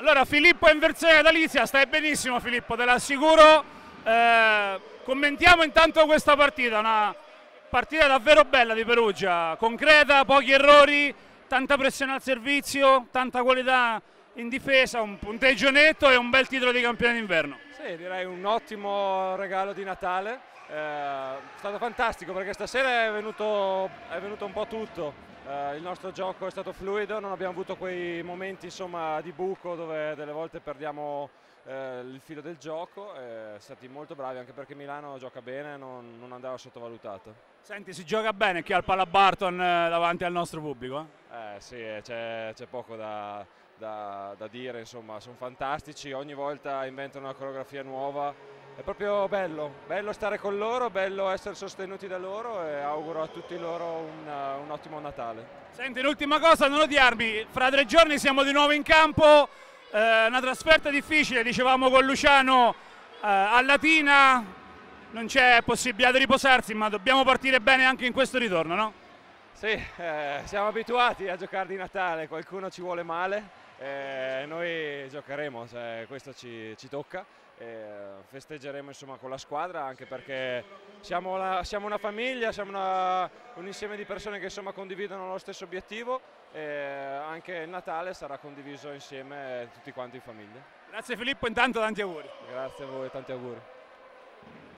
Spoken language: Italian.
Allora Filippo è in versione natalizia, stai benissimo Filippo, te l'assicuro. Eh, commentiamo intanto questa partita, una partita davvero bella di Perugia, concreta, pochi errori, tanta pressione al servizio, tanta qualità in difesa, un punteggio netto e un bel titolo di campione d'inverno. Sì, direi un ottimo regalo di Natale. Eh, è stato fantastico perché stasera è venuto, è venuto un po' tutto. Eh, il nostro gioco è stato fluido, non abbiamo avuto quei momenti insomma, di buco dove delle volte perdiamo eh, il filo del gioco. Eh, stati molto bravi anche perché Milano gioca bene, non, non andava sottovalutato. Senti, si gioca bene chi ha qui al Palabarton eh, davanti al nostro pubblico? Eh, sì, eh, c'è poco da, da, da dire, insomma, sono fantastici, ogni volta inventano una coreografia nuova, è proprio bello, bello stare con loro, bello essere sostenuti da loro e auguro a tutti loro un, un ottimo Natale. Senti, l'ultima cosa, non odiarmi, fra tre giorni siamo di nuovo in campo, eh, una trasferta difficile, dicevamo con Luciano, eh, a Latina non c'è possibilità di riposarsi, ma dobbiamo partire bene anche in questo ritorno, no? Sì, eh, siamo abituati a giocare di Natale, qualcuno ci vuole male, eh, noi giocheremo, cioè, questo ci, ci tocca, eh, festeggeremo insomma, con la squadra anche perché siamo, la, siamo una famiglia, siamo una, un insieme di persone che insomma, condividono lo stesso obiettivo e eh, anche il Natale sarà condiviso insieme tutti quanti in famiglia. Grazie Filippo, intanto tanti auguri. Grazie a voi, tanti auguri.